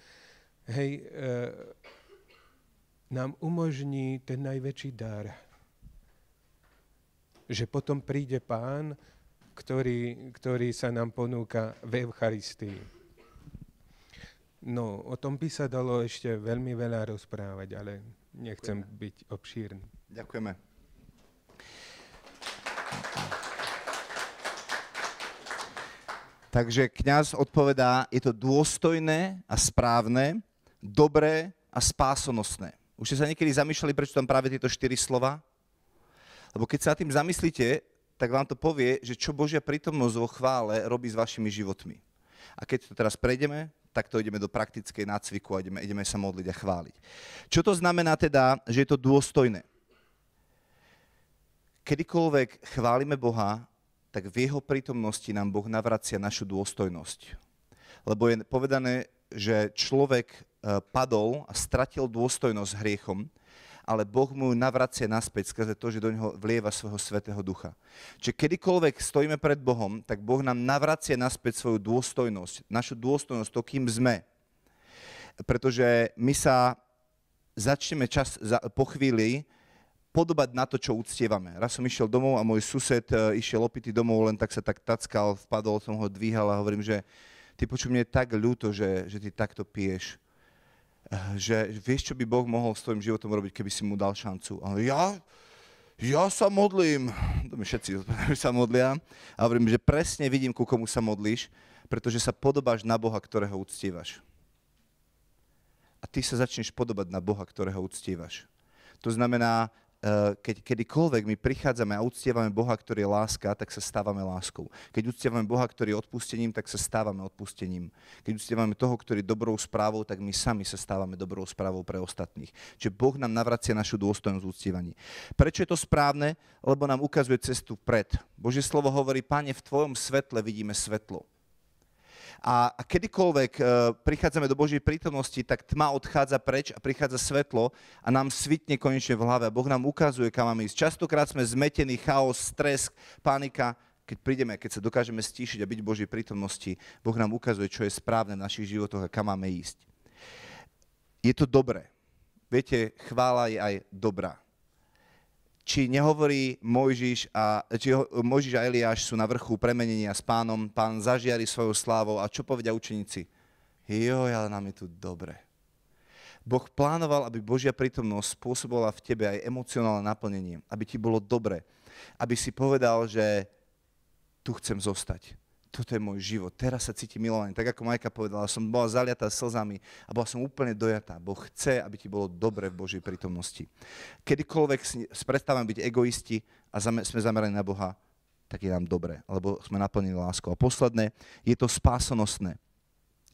hej, e, nám umožní ten najväčší dar. Že potom príde pán, ktorý, ktorý sa nám ponúka v Eucharistii. No, o tom by sa dalo ešte veľmi veľa rozprávať, ale nechcem Ďakujeme. byť obšírny. Ďakujeme. Takže kňaz odpovedá, je to dôstojné a správne, dobré a spásonosné. Už ste sa niekedy zamýšľali, prečo tam práve tieto štyri slova? Lebo keď sa tým zamyslíte, tak vám to povie, že čo Božia prítomnosť vo chvále robí s vašimi životmi. A keď to teraz prejdeme, takto ideme do praktickej nácviku a ideme, ideme sa modliť a chváliť. Čo to znamená teda, že je to dôstojné? Kedykoľvek chválime Boha, tak v jeho prítomnosti nám Boh navracia našu dôstojnosť. Lebo je povedané, že človek e, padol a stratil dôstojnosť hriechom, ale Boh mu ju navracia naspäť skrze to, že do neho vlieva svojho svetého ducha. Čiže kedykoľvek stojíme pred Bohom, tak Boh nám navracia naspäť svoju dôstojnosť, našu dôstojnosť, to, kým sme. Pretože my sa začneme čas za, po chvíli podobať na to, čo uctievame. Raz som išiel domov a môj sused e, išiel opitý domov, len tak sa tak tackal, vpadol, som ho dvíhal a hovorím, že ty počuj, mne tak ľúto, že, že ty takto piješ. Eh, že vieš, čo by Boh mohol s tvojim životom robiť, keby si mu dal šancu. Ale ja, ja sa modlím. To mi všetci sa modlia. A hovorím, že presne vidím, ku komu sa modlíš, pretože sa podobáš na Boha, ktorého uctívaš. A ty sa začneš podobať na Boha, ktorého uctívaš. To znamená, Eh, keď kedykoľvek my prichádzame a uctievame Boha, ktorý je láska, tak sa stávame láskou. Keď uctievame Boha, ktorý je odpustením, tak sa stávame odpustením. Keď uctievame toho, ktorý je dobrou správou, tak my sami sa stávame dobrou správou pre ostatných. Čiže Boh nám navracia našu dôstojnosť uctievaní. Prečo je to správne? Lebo nám ukazuje cestu pred. Božie slovo hovorí, Pane, v Tvojom svetle vidíme svetlo. A, kedykoľvek e, prichádzame do Božej prítomnosti, tak tma odchádza preč a prichádza svetlo a nám svitne konečne v hlave. Boh nám ukazuje, kam máme ísť. Častokrát sme zmetení, chaos, stres, panika. Keď prídeme, keď sa dokážeme stíšiť a byť v Božej prítomnosti, Boh nám ukazuje, čo je správne v našich životoch a kam máme ísť. Je to dobré. Viete, chvála je aj dobrá či nehovorí Mojžiš a, či ho, Mojžiš a Eliáš sú na vrchu premenenia s pánom, pán zažiari svojou slávou a čo povedia učeníci? Joj, ale nám je tu dobre. Boh plánoval, aby Božia prítomnosť spôsobila v tebe aj emocionálne naplnenie, aby ti bolo dobre, aby si povedal, že tu chcem zostať toto je môj život, teraz sa cítim milovaný. Tak ako Majka povedala, som bola zaliatá slzami a bola som úplne dojatá. Boh chce, aby ti bolo dobre v Božej prítomnosti. Kedykoľvek prestávame byť egoisti a sme zameraní na Boha, tak je nám dobre, lebo sme naplnili láskou. A posledné, je to spásonosné.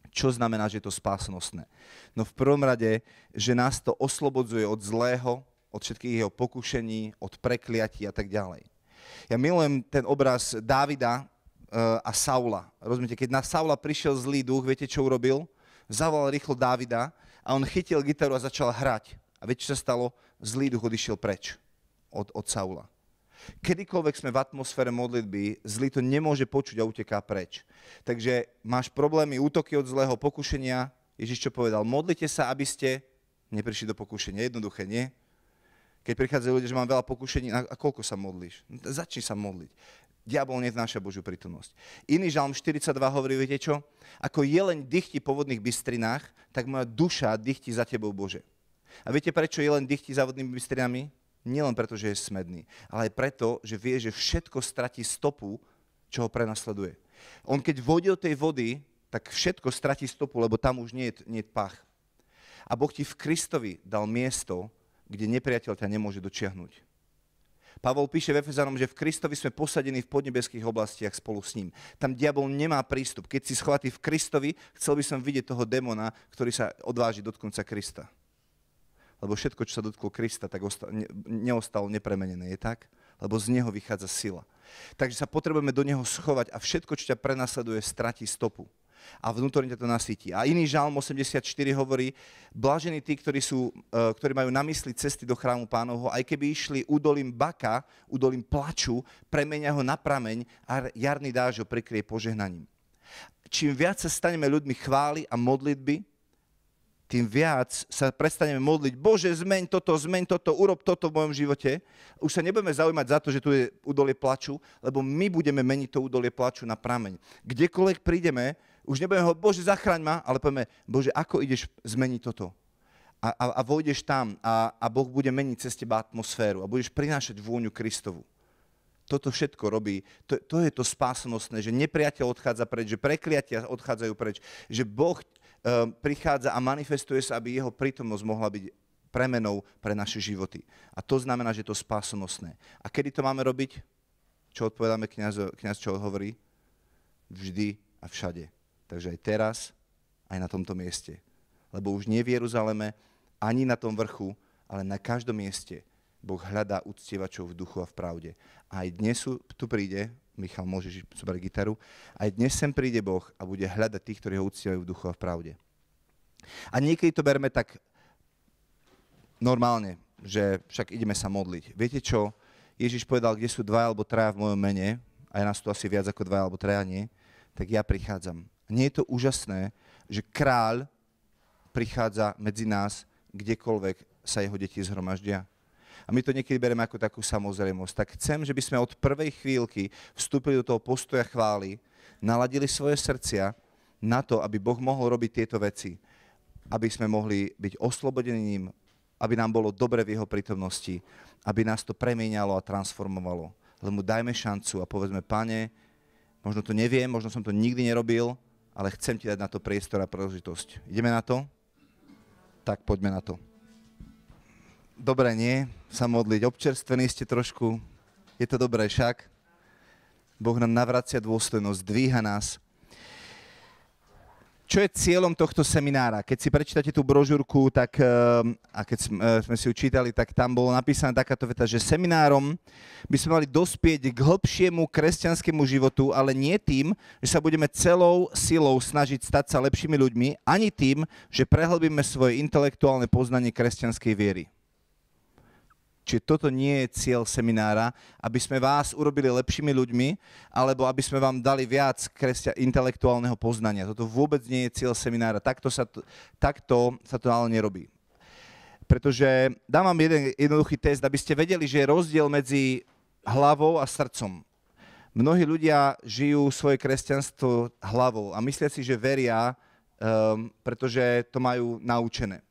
Čo znamená, že je to spásonosné? No v prvom rade, že nás to oslobodzuje od zlého, od všetkých jeho pokušení, od prekliatí a tak ďalej. Ja milujem ten obraz Dávida, Eh, a Saula. Rozumiete, keď na Saula prišiel zlý duch, viete, čo urobil? Zavolal rýchlo Dávida a on chytil gitaru a začal hrať. A viete, čo sa stalo? Zlý duch odišiel preč od, od Saula. Kedykoľvek sme v atmosfére modlitby, zlý to nemôže počuť a uteká preč. Takže máš problémy, útoky od zlého, pokušenia. Ježiš čo povedal? Modlite sa, aby ste neprišli do pokušenia. Jednoduché, nie? Keď prichádzajú ľudia, že mám veľa pokušení, a koľko sa modlíš? Začni sa modliť. Diabol neznáša Božiu prítomnosť. Iný žalm 42 hovorí, viete čo? Ako jeleň dychti po vodných bystrinách, tak moja duša dychti za tebou, Bože. A viete, prečo jeleň dychti za vodnými bystrinami? Nielen preto, že je smedný, ale aj preto, že vie, že všetko stratí stopu, čo ho prenasleduje. On keď vodil tej vody, tak všetko stratí stopu, lebo tam už nie je, nie je pach. A Boh ti v Kristovi dal miesto, kde nepriateľ ťa nemôže dočiahnuť. Pavol píše v Efezanom, že v Kristovi sme posadení v podnebeských oblastiach spolu s ním. Tam diabol nemá prístup. Keď si schovatý v Kristovi, chcel by som vidieť toho demona, ktorý sa odváži dotknúť sa Krista. Lebo všetko, čo sa dotklo Krista, tak neostalo nepremenené, je tak? Lebo z neho vychádza sila. Takže sa potrebujeme do neho schovať a všetko, čo ťa prenasleduje, stratí stopu a vnútorne ťa to nasytí. A iný žalm 84 hovorí, blažení tí, ktorí, sú, e, ktorí majú na mysli cesty do chrámu pánovho, aj keby išli udolím baka, udolím plaču, premenia ho na prameň a jarný dáž ho prikrie požehnaním. Čím viac sa staneme ľuďmi chvály a modlitby, tým viac sa prestaneme modliť, Bože, zmeň toto, zmeň toto, urob toto v mojom živote. Už sa nebudeme zaujímať za to, že tu je údolie plaču, lebo my budeme meniť to údolie plaču na prameň. Kdekoľvek prídeme, už nebudeme ho, Bože, zachraň ma, ale povieme, Bože, ako ideš zmeniť toto? A, a, a vojdeš tam a, a Boh bude meniť cez teba atmosféru a budeš prinášať vôňu Kristovu. Toto všetko robí, to, to je to spásnostné, že nepriateľ odchádza preč, že prekliatia odchádzajú preč, že Boh e, prichádza a manifestuje sa, aby jeho prítomnosť mohla byť premenou pre naše životy. A to znamená, že je to spásonosné. A kedy to máme robiť? Čo odpovedáme kniaz, kniaz čo hovorí? Vždy a všade. Takže aj teraz, aj na tomto mieste. Lebo už nie v Jeruzaleme, ani na tom vrchu, ale na každom mieste Boh hľadá uctievačov v duchu a v pravde. A aj dnes tu príde, Michal, môžeš zobrať gitaru, aj dnes sem príde Boh a bude hľadať tých, ktorí ho uctievajú v duchu a v pravde. A niekedy to berme tak normálne, že však ideme sa modliť. Viete čo? Ježiš povedal, kde sú dva alebo traja v mojom mene, a je nás tu asi viac ako dva alebo traja nie, tak ja prichádzam nie je to úžasné, že kráľ prichádza medzi nás, kdekoľvek sa jeho deti zhromaždia? A my to niekedy bereme ako takú samozrejmosť. Tak chcem, že by sme od prvej chvíľky vstúpili do toho postoja chvály, naladili svoje srdcia na to, aby Boh mohol robiť tieto veci. Aby sme mohli byť oslobodeným, aby nám bolo dobre v jeho prítomnosti, aby nás to premieňalo a transformovalo. Lebo mu dajme šancu a povedzme, pane, možno to neviem, možno som to nikdy nerobil, ale chcem ti dať na to priestor a príležitosť. Ideme na to? Tak poďme na to. Dobre, nie, sa modliť. Občerstvení ste trošku. Je to dobré však. Boh nám navracia dôstojnosť, dvíha nás, čo je cieľom tohto seminára? Keď si prečítate tú brožúrku, tak, eh, a keď eh, sme si ju čítali, tak tam bolo napísaná takáto veta, že seminárom by sme mali dospieť k hĺbšiemu kresťanskému životu, ale nie tým, že sa budeme celou silou snažiť stať sa lepšími ľuďmi, ani tým, že prehlbíme svoje intelektuálne poznanie kresťanskej viery. Čiže toto nie je cieľ seminára, aby sme vás urobili lepšími ľuďmi, alebo aby sme vám dali viac kresťa intelektuálneho poznania. Toto vôbec nie je cieľ seminára. Takto sa to, takto sa to ale nerobí. Pretože dám vám jeden jednoduchý test, aby ste vedeli, že je rozdiel medzi hlavou a srdcom. Mnohí ľudia žijú svoje kresťanstvo hlavou a myslia si, že veria, um, pretože to majú naučené.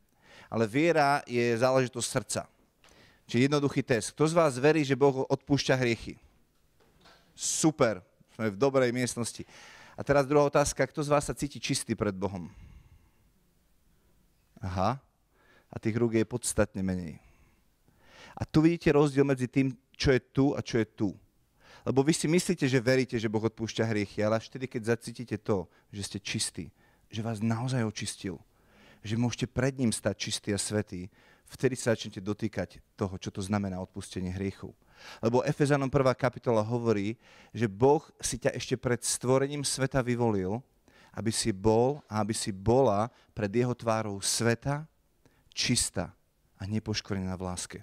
Ale viera je záležitosť srdca. Čiže jednoduchý test. Kto z vás verí, že Boh odpúšťa hriechy? Super, sme v dobrej miestnosti. A teraz druhá otázka, kto z vás sa cíti čistý pred Bohom? Aha. A tých rúk je podstatne menej. A tu vidíte rozdiel medzi tým, čo je tu a čo je tu. Lebo vy si myslíte, že veríte, že Boh odpúšťa hriechy, ale až vtedy, keď zacítite to, že ste čistí, že vás naozaj očistil, že môžete pred ním stať čistý a svetý, vtedy sa začnete dotýkať toho, čo to znamená odpustenie hriechu. Lebo Efezanom 1. kapitola hovorí, že Boh si ťa ešte pred stvorením sveta vyvolil, aby si bol a aby si bola pred jeho tvárou sveta čistá a nepoškodená v láske.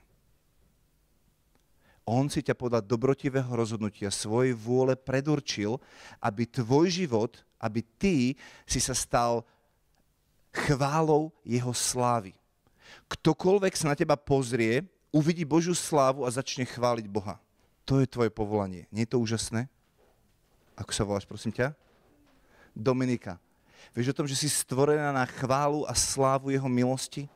On si ťa podľa dobrotivého rozhodnutia svojej vôle predurčil, aby tvoj život, aby ty si sa stal chválou jeho slávy ktokoľvek sa na teba pozrie, uvidí Božiu slávu a začne chváliť Boha. To je tvoje povolanie. Nie je to úžasné? Ako sa voláš, prosím ťa? Dominika. Vieš o tom, že si stvorená na chválu a slávu jeho milosti,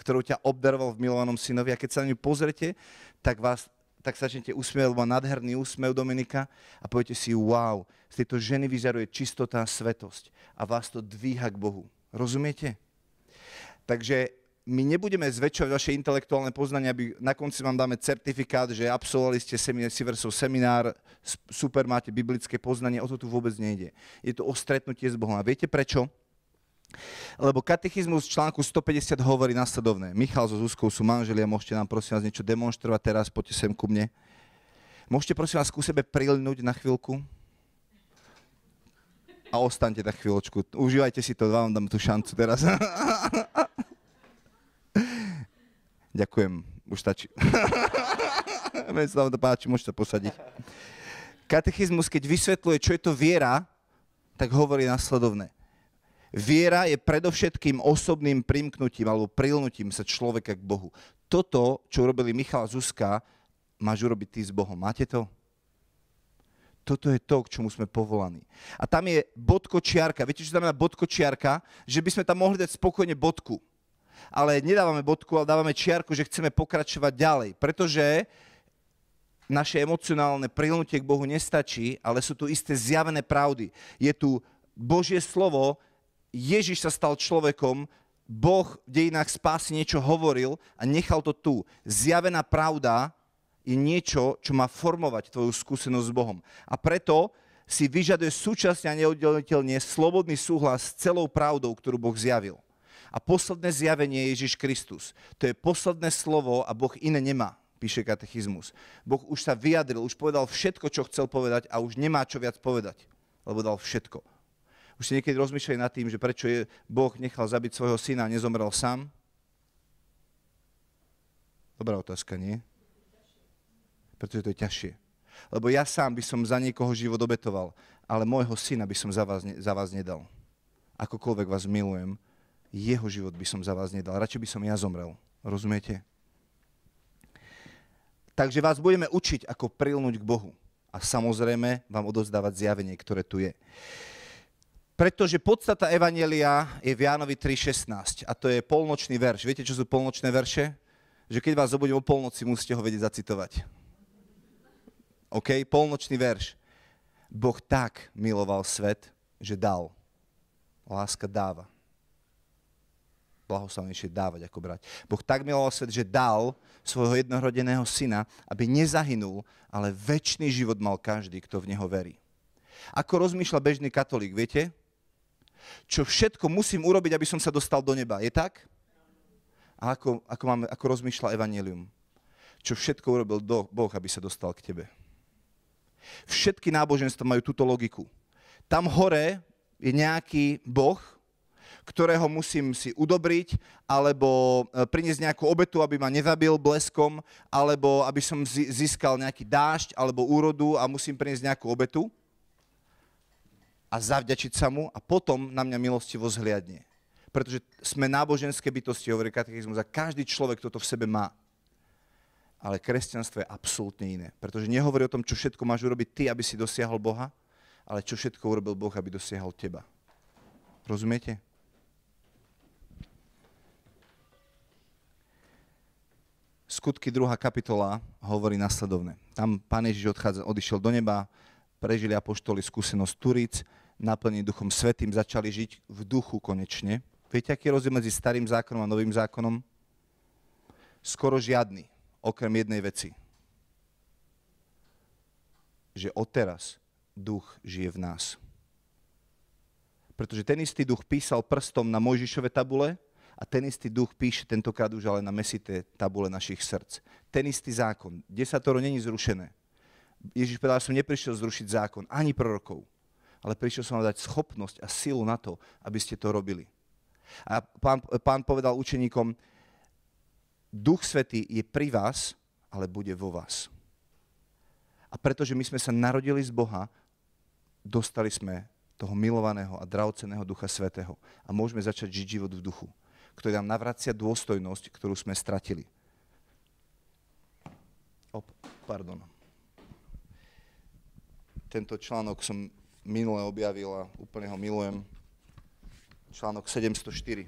ktorú ťa obdaroval v milovanom synovi. A keď sa na ňu pozrete, tak vás tak začnete usmievať, lebo má nádherný úsmev Dominika a poviete si, wow, z tejto ženy vyžaruje čistota a svetosť a vás to dvíha k Bohu. Rozumiete? Takže my nebudeme zväčšovať vaše intelektuálne poznanie, aby na konci vám dáme certifikát, že absolvovali ste seminár, Siversov seminár, super máte biblické poznanie, o to tu vôbec nejde. Je to o stretnutie s Bohom. A viete prečo? Lebo katechizmus v článku 150 hovorí nasledovné. Michal so Zuzkou sú manželia, môžete nám prosím vás niečo demonstrovať teraz, poďte sem ku mne. Môžete prosím vás ku sebe prilnúť na chvíľku? A ostaňte tak chvíľočku. Užívajte si to, vám dám tú šancu teraz. Ďakujem, už stačí. Veď sa vám to páči, môžete posadiť. Katechizmus, keď vysvetľuje, čo je to viera, tak hovorí nasledovne. Viera je predovšetkým osobným primknutím alebo prilnutím sa človeka k Bohu. Toto, čo urobili Michal a Zuzka, máš urobiť ty s Bohom. Máte to? Toto je to, k čomu sme povolaní. A tam je bodkočiarka. Viete, čo znamená bodkočiarka? Že by sme tam mohli dať spokojne bodku ale nedávame bodku, ale dávame čiarku, že chceme pokračovať ďalej. Pretože naše emocionálne prilnutie k Bohu nestačí, ale sú tu isté zjavené pravdy. Je tu Božie slovo, Ježiš sa stal človekom, Boh v dejinách spásy niečo hovoril a nechal to tu. Zjavená pravda je niečo, čo má formovať tvoju skúsenosť s Bohom. A preto si vyžaduje súčasne a neoddeliteľne slobodný súhlas s celou pravdou, ktorú Boh zjavil a posledné zjavenie je Ježiš Kristus. To je posledné slovo a Boh iné nemá píše katechizmus. Boh už sa vyjadril, už povedal všetko, čo chcel povedať a už nemá čo viac povedať, lebo dal všetko. Už ste niekedy rozmýšľali nad tým, že prečo je, Boh nechal zabiť svojho syna a nezomrel sám? Dobrá otázka, nie? Pretože to je ťažšie. Lebo ja sám by som za niekoho život obetoval, ale môjho syna by som za vás, ne, za vás nedal. Akokoľvek vás milujem, jeho život by som za vás nedal. Radšej by som ja zomrel. Rozumiete? Takže vás budeme učiť, ako prilnúť k Bohu. A samozrejme vám odozdávať zjavenie, ktoré tu je. Pretože podstata Evanielia je v Jánovi 3.16 a to je polnočný verš. Viete, čo sú polnočné verše? Že keď vás zobudím o polnoci, musíte ho vedieť zacitovať. OK? Polnočný verš. Boh tak miloval svet, že dal. Láska dáva blahoslavnejšie dávať ako brať. Boh tak miloval svet, že dal svojho jednorodeného syna, aby nezahynul, ale väčší život mal každý, kto v neho verí. Ako rozmýšľa bežný katolík, viete? Čo všetko musím urobiť, aby som sa dostal do neba, je tak? A ako, ako, máme, ako rozmýšľa Evangelium? Čo všetko urobil do, Boh, aby sa dostal k tebe? Všetky náboženstva majú túto logiku. Tam hore je nejaký Boh, ktorého musím si udobriť, alebo e, priniesť nejakú obetu, aby ma nezabil bleskom, alebo aby som získal nejaký dážď alebo úrodu a musím priniesť nejakú obetu a zavďačiť sa mu a potom na mňa milostivo zhliadne. Pretože sme náboženské bytosti, hovorí katechizmus, a každý človek toto v sebe má. Ale kresťanstvo je absolútne iné. Pretože nehovorí o tom, čo všetko máš urobiť ty, aby si dosiahol Boha, ale čo všetko urobil Boh, aby dosiahol teba. Rozumiete? Skutky 2. kapitola hovorí nasledovne. Tam pán Ježiš odchádza, odišiel do neba, prežili apoštoli skúsenosť Turic, naplnení Duchom Svetým, začali žiť v duchu konečne. Viete, aký je rozdiel medzi starým zákonom a novým zákonom? Skoro žiadny, okrem jednej veci. Že odteraz duch žije v nás. Pretože ten istý duch písal prstom na Mojžišove tabule a ten istý duch píše tentokrát už ale na mesité tabule našich srdc. Ten istý zákon. Desatoro není zrušené. Ježiš povedal, že som neprišiel zrušiť zákon, ani prorokov, ale prišiel som vám dať schopnosť a silu na to, aby ste to robili. A pán, pán povedal učeníkom, Duch Svetý je pri vás, ale bude vo vás. A pretože my sme sa narodili z Boha, dostali sme toho milovaného a drahoceného Ducha Svetého. A môžeme začať žiť život v duchu ktorý nám navracia dôstojnosť, ktorú sme stratili. Op, pardon. Tento článok som minule objavil a úplne ho milujem. Článok 704.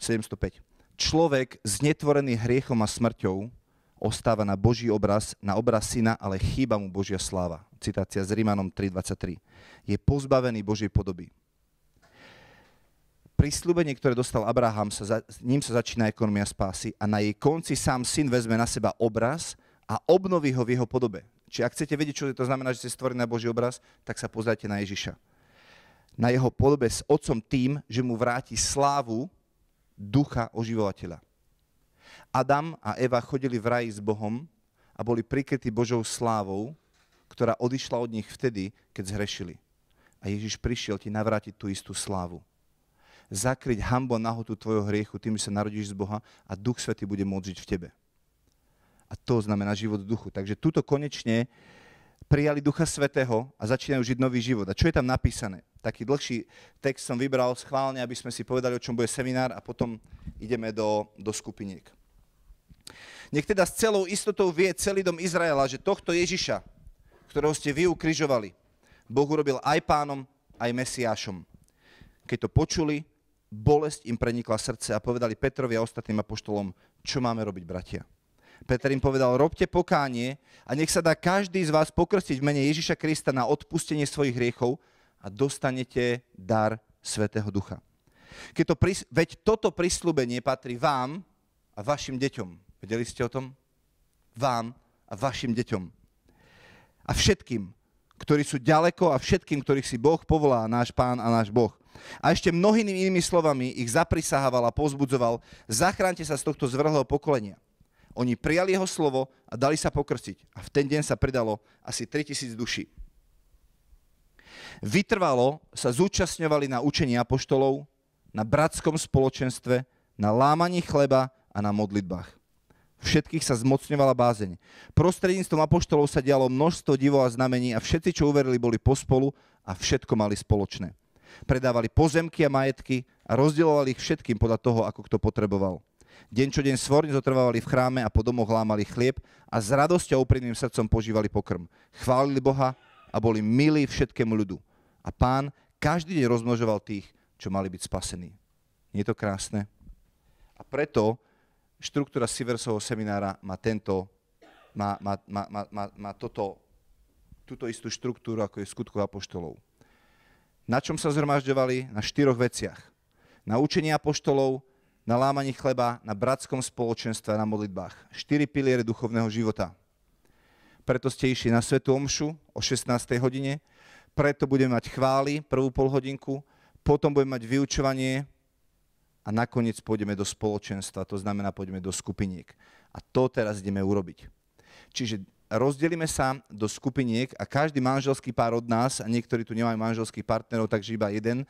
705. Človek znetvorený hriechom a smrťou ostáva na Boží obraz, na obraz syna, ale chýba mu Božia sláva. Citácia z Rímanom 3.23. Je pozbavený Božej podoby. Prísľubenie, ktoré dostal Abraham, sa za, ním sa začína ekonomia spásy a na jej konci sám syn vezme na seba obraz a obnoví ho v jeho podobe. Čiže ak chcete vedieť, čo to znamená, že ste stvorili na Boží obraz, tak sa pozrite na Ježiša. Na jeho podobe s otcom tým, že mu vráti slávu ducha oživovateľa. Adam a Eva chodili v raji s Bohom a boli prikrytí Božou slávou, ktorá odišla od nich vtedy, keď zhrešili. A Ježiš prišiel ti navrátiť tú istú slávu zakryť hambo nahotu tvojho hriechu tým, že sa narodíš z Boha a Duch Svetý bude môcť žiť v tebe. A to znamená život v duchu. Takže tuto konečne prijali Ducha Svetého a začínajú žiť nový život. A čo je tam napísané? Taký dlhší text som vybral schválne, aby sme si povedali, o čom bude seminár a potom ideme do, do skupiniek. Nech teda s celou istotou vie celý dom Izraela, že tohto Ježiša, ktorého ste vy ukrižovali, Boh urobil aj pánom, aj Mesiášom. Keď to počuli, bolesť im prenikla srdce a povedali Petrovi a ostatným apoštolom, čo máme robiť, bratia. Peter im povedal, robte pokánie a nech sa dá každý z vás pokrstiť v mene Ježiša Krista na odpustenie svojich hriechov a dostanete dar Svetého Ducha. Keď to pris- veď toto prislúbenie patrí vám a vašim deťom. Vedeli ste o tom? Vám a vašim deťom. A všetkým, ktorí sú ďaleko a všetkým, ktorých si Boh povolá, náš Pán a náš Boh. A ešte mnohými inými slovami ich zaprisahával a pozbudzoval, zachránte sa z tohto zvrhlého pokolenia. Oni prijali jeho slovo a dali sa pokrstiť. A v ten deň sa pridalo asi 3000 duší. Vytrvalo sa zúčastňovali na učení apoštolov, na bratskom spoločenstve, na lámaní chleba a na modlitbách. Všetkých sa zmocňovala bázeň. Prostredníctvom apoštolov sa dialo množstvo divov a znamení a všetci, čo uverili, boli pospolu a všetko mali spoločné predávali pozemky a majetky a rozdielovali ich všetkým podľa toho, ako kto potreboval. Deň čo deň svorne zotrvávali v chráme a po domoch lámali chlieb a s radosťou a úprimným srdcom požívali pokrm. Chválili Boha a boli milí všetkému ľudu. A pán každý deň rozmnožoval tých, čo mali byť spasení. Nie je to krásne? A preto štruktúra Siversovho seminára má tento, má, má, má, má, má, má toto, túto istú štruktúru, ako je skutkov apoštolov. Na čom sa zhromažďovali? Na štyroch veciach. Na učení apoštolov, na lámaní chleba, na bratskom spoločenstve na modlitbách. Štyri piliere duchovného života. Preto ste išli na Svetu Omšu o 16. hodine, preto budeme mať chvály prvú polhodinku, potom budeme mať vyučovanie a nakoniec pôjdeme do spoločenstva, to znamená pôjdeme do skupiniek. A to teraz ideme urobiť. Čiže rozdelíme sa do skupiniek a každý manželský pár od nás, a niektorí tu nemajú manželských partnerov, takže iba jeden um,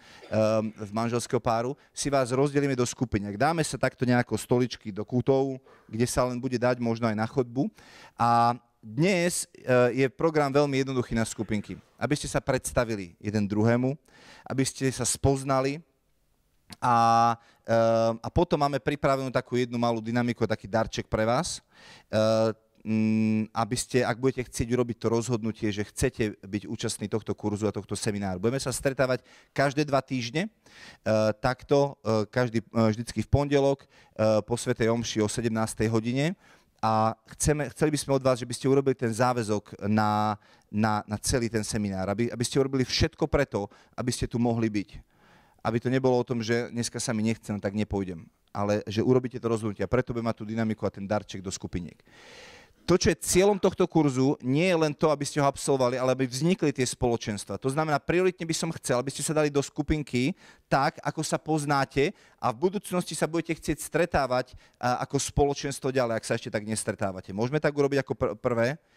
z manželského páru, si vás rozdelíme do skupiniek. Dáme sa takto nejako stoličky do kútov, kde sa len bude dať možno aj na chodbu. A dnes uh, je program veľmi jednoduchý na skupinky. Aby ste sa predstavili jeden druhému, aby ste sa spoznali, a, ehm, a potom máme pripravenú takú jednu malú dynamiku, taký darček pre vás. Eh, Mm, aby ste, ak budete chcieť urobiť to rozhodnutie, že chcete byť účastní tohto kurzu a tohto semináru. Budeme sa stretávať každé dva týždne, eh, takto eh, každý, eh, vždycky v pondelok po Svetej Omši o 17. hodine a chceme, chceli by sme od vás, že by ste urobili ten záväzok na, na, na celý ten seminár, aby, aby ste urobili všetko preto, aby ste tu mohli byť. Aby to nebolo o tom, že dneska sa mi nechcem, no tak nepôjdem, ale že urobíte to rozhodnutie a preto by mať tú dynamiku a ten darček do skupiniek to, čo je cieľom tohto kurzu, nie je len to, aby ste ho absolvovali, ale aby vznikli tie spoločenstva. To znamená, prioritne by som chcel, aby ste sa dali do skupinky tak, ako sa poznáte a v budúcnosti sa budete chcieť stretávať ako spoločenstvo ďalej, ak sa ešte tak nestretávate. Môžeme tak urobiť ako pr- prvé?